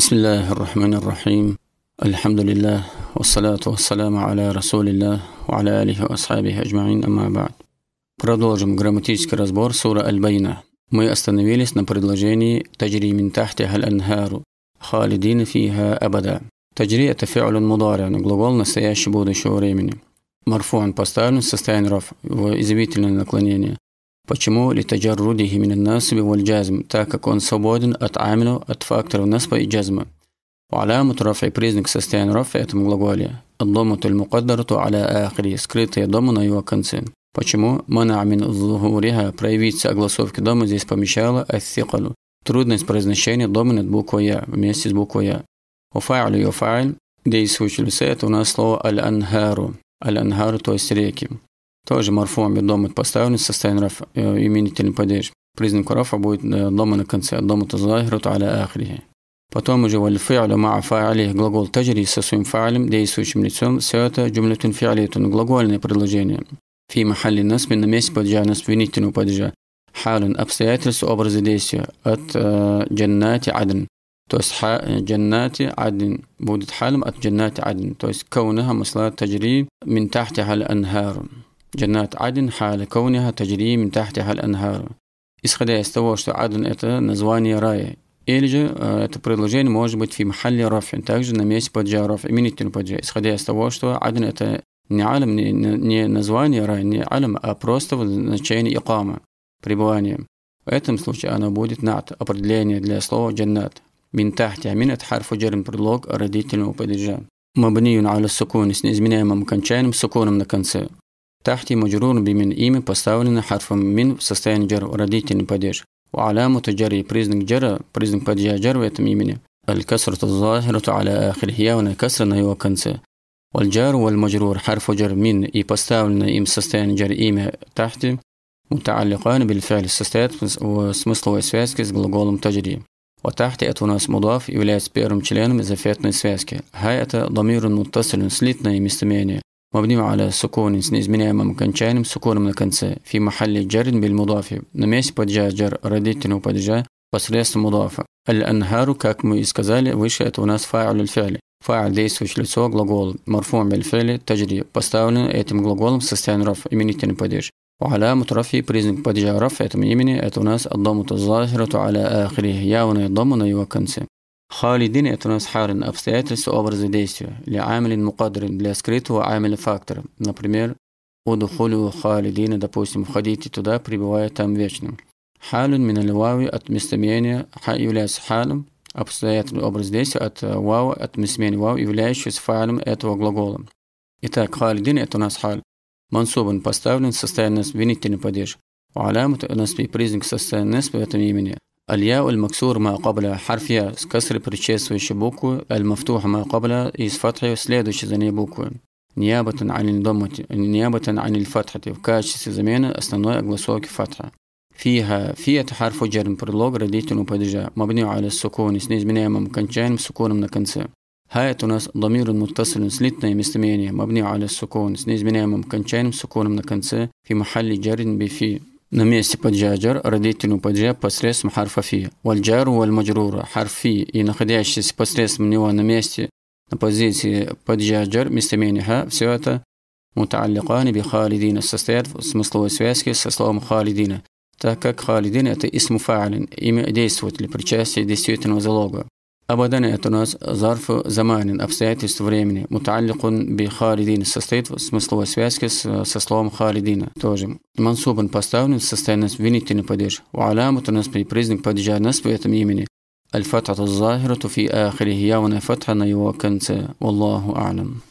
بسم الله الرحمن الرحيم الحمد لله والصلاة والسلام على رسول الله وعلى آله وأصحابه أجمعين أما بعد Продолжим грамматический разбор сура Аль-Байна. Мы остановились на предложении «Таджри мин тахти халь анхару» «Халидин фиха абада». «Таджри» – это фи'л мударя, глагол настоящего будущего времени. Марфуан поставлен в состоянии ров, его изъявительное наклонение. Почему литаджаррудихи мин насби валь джазм, так как он свободен от амину, от факторов насба и джазма. وعلامة رفع признак состояния رفع этому глаголе الضمة المقدرة على ахри скрытые дома на его конце. Почему мана амин зухуриха проявить огласовки дома здесь помещала ассикалу трудность произношения дома над буквой я вместе с буквой я. Уфайль и уфайль действующий лице это у нас слово аль-анхару. Аль-анхару, то есть реки. тоже морфоми дома поставлен состояние رفع именительный падеж. признак рафа будет дома на конце дома الضمة الظاهرة аля ахрихи. Потом уже والفعل مع فاعله глагол تجري со своим фаалем, действующим лицом, все это جملة فعلية, глагольное предложение. في محل نصب на месте падежа наследственного падежа. Халин обстоятельства образа действия от джаннати адн. то есть джаннати адн будет халим от джаннати адн. то есть كونها مصلات мин من تحتها анхару. Джаннат Аден хали кауниха таджри мин тахтиха аль-анхар. Исходя из того, что Аден – это название рая, или же это предложение может быть в махалле рафин, также на месте паджа раф, именительный паджа, исходя из того, что Аден это не алим, не, не название рай, не алим, а просто в значение икама, пребывания В этом случае оно будет над, определение для слова джаннат. Мин тахти амин это харфу джерм предлог родительного падежа. Мабниюн аля сукун с неизменяемым окончанием сукуном на конце. تحت مجرور بمن имя поставлено حرفом «мин» в состоянии джара, родительный падеж. وعلامة جره признак جرى признак падежа جر в этом имени الكسرة الظاهرة على آخره هنا كسر на его конце والجار والمجرور حرف جر من и поставлено им состояние جر имя تحت متعلقان بالفعل состоят в смысловой связке с глаголом تجري وتحت это у нас мудав является первым членом из аффектной связки. Ха это домир муттасилин, слитное местоимение. مبني على سكون سنيز من ما ممكن شاين سكون من كنسة في محل جر بالمضافة نميس بجا جر رديتنو بجا بس ليس مضافة الأنهار كاك مويس كذلك وشأت وناس فاعل الفعل فاعل ديس وش لسو غلغول مرفوع بالفعل تجري بستاونن اتم غلغول سستان رف امينيتن بديش وعلى مترفي بريزنك بديش رف اتم يمني اتوناس الضمت الظاهرة على آخره ياونا الضم نيوكنسي Халидин – это у нас харин, обстоятельства образа действия. Ли амилин мукадрин – для скрытого амиля фактора. Например, удухулю халидина, допустим, входите туда, пребывая там вечным. Халин мин аль от местоимения ха является халом, обстоятельный образ действия от э, вау, от местоимения вау, являющегося файлом этого глагола. Итак, халидин – это у нас халь. Мансубан поставлен в состояние неспвинительный падеж. Алямат у нас признак состояния несп в этом имени. الياء المكسور ما قبل حرف يا كسر касре وشبوكو المفتوح ما قبل и с фатхи следующей за نيابة عن الضمة نيابة عن الفتحة وكاش качестве أستنوي أغلسوك فتحة فيها فيها حرف جر برلوغ родительного وبدجا مبني على السكون سنيز من أمام كنشان на من هاية هاي нас ضمير متصل слитное مستمينة مبني على السكون من أمام كنشان суконом من конце في محل جر بفي На месте падежа джар родительного посредством харфа фи. Вальджару вальмаджрура харф и находящийся посредством него на месте на позиции падежа джар все это муталликани би халидина состоят в смысловой связке со словом халидина, так как халидин это исмуфаалин, имя действователя, причастие действительного залога. أبدا أتناس ظرف زمان أبسيات استفريمن متعلق بخالدين سستيت مثل وسياسكس سسلوم خالدين توجم منصوب بستاون سستينس فينيتين بديش وعلامة نس بي بريزنك بديش نس بيتميمني الفتحة الظاهرة في آخره يا فتحنا يوكنت والله أعلم